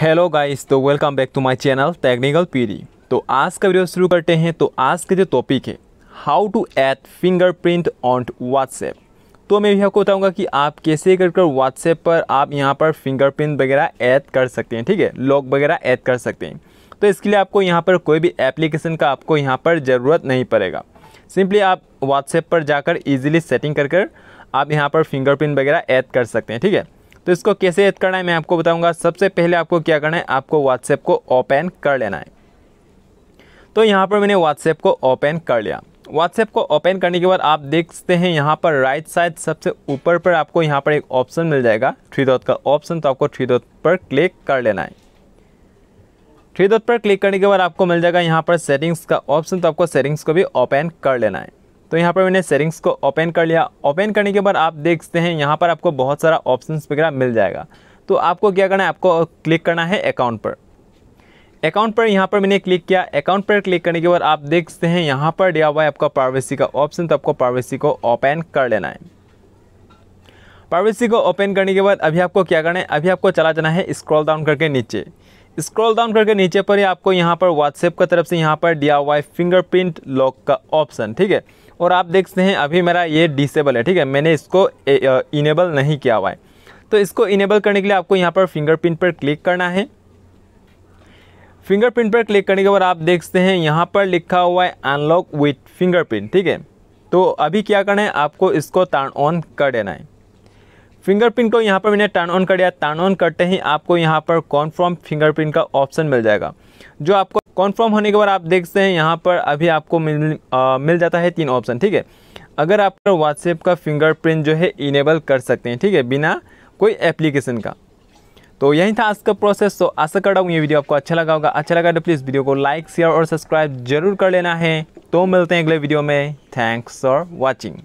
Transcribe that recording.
hello guys तो welcome back to my channel technical पीरी तो आज का वीडियो शुरू करते हैं तो आज का जो टॉपिक है how to add fingerprint on WhatsApp तो मैं यह आपको बताऊंगा कि आप कैसे कर कर व्हाट्सएप पर आप यहाँ पर फिंगरप्रिंट वगैरह ऐड कर सकते हैं ठीक है लॉक वगैरह ऐड कर सकते हैं तो इसके लिए आपको यहाँ पर कोई भी एप्लीकेशन का आपको यहाँ पर ज़रूरत नहीं पड़ेगा सिंपली आप व्हाट्सएप पर जाकर ईजिली सेटिंग कर कर आप यहाँ पर फिंगरप्रिंट वगैरह ऐड कर सकते हैं ठीक है तो इसको कैसे ऐड करना है मैं आपको बताऊंगा सबसे पहले आपको क्या करना है आपको व्हाट्सएप को ओपन कर लेना है तो यहाँ पर मैंने व्हाट्सएप को ओपन कर लिया व्हाट्सएप को ओपन करने के बाद आप देख सकते हैं यहाँ पर राइट साइड सबसे ऊपर पर आपको यहाँ पर एक ऑप्शन मिल जाएगा थ्री डॉट का ऑप्शन तो आपको थ्री डॉट पर क्लिक कर लेना है थ्री डॉट पर क्लिक करने के बाद आपको मिल जाएगा यहाँ पर सेटिंग्स का ऑप्शन तो आपको सेटिंग्स को भी ओपन कर लेना है तो यहाँ पर मैंने सेटिंग्स को ओपन कर लिया ओपन करने के बाद आप देखते हैं यहाँ पर आपको बहुत सारा ऑप्शन वगैरह मिल जाएगा तो आपको क्या करना है आपको क्लिक करना है अकाउंट पर अकाउंट पर यहाँ पर मैंने क्लिक किया अकाउंट पर क्लिक करने के बाद आप देखते हैं यहाँ पर दिया हुआ है आपका प्राइवेसी का ऑप्शन तो आपको प्राइवेसी को ओपन कर लेना है प्राइवेसी को ओपन करने के बाद अभी आपको क्या करना है अभी आपको चला जाना है स्क्रॉल डाउन करके नीचे स्क्रॉल डाउन करके नीचे पर ही आपको यहाँ पर व्हाट्सएप की तरफ से यहाँ पर डी फिंगरप्रिंट लॉक का ऑप्शन ठीक है और आप देखते हैं अभी मेरा ये डिसेबल है ठीक है मैंने इसको इनेबल नहीं किया हुआ है तो इसको इनेबल करने के लिए आपको यहाँ पर फिंगरप्रिंट पर क्लिक करना है फिंगरप्रिंट पर क्लिक करने के बाद आप देखते हैं यहाँ पर लिखा हुआ है अनलॉक विथ फिंगरप्रिंट ठीक है तो अभी क्या करना है आपको इसको टर्न ऑन कर देना है फिंगरप्रिंट को यहाँ पर मैंने टर्न ऑन कर दिया टर्न ऑन करते ही आपको यहाँ पर कॉन्फर्म फिंगरप्रिंट का ऑप्शन मिल जाएगा जो आपको कॉन्फर्म होने के बाद आप देखते हैं यहाँ पर अभी आपको मिल आ, मिल जाता है तीन ऑप्शन ठीक है अगर आप व्हाट्सएप का फिंगरप्रिंट जो है इनेबल कर सकते हैं ठीक है बिना कोई एप्लीकेशन का तो यही था आज का प्रोसेस तो आशा कर रहा हूँ ये वीडियो आपको अच्छा लगा होगा अच्छा लगा तो प्लीज़ वीडियो को लाइक शेयर और सब्सक्राइब जरूर कर लेना है तो मिलते हैं अगले वीडियो में थैंक्स फॉर वॉचिंग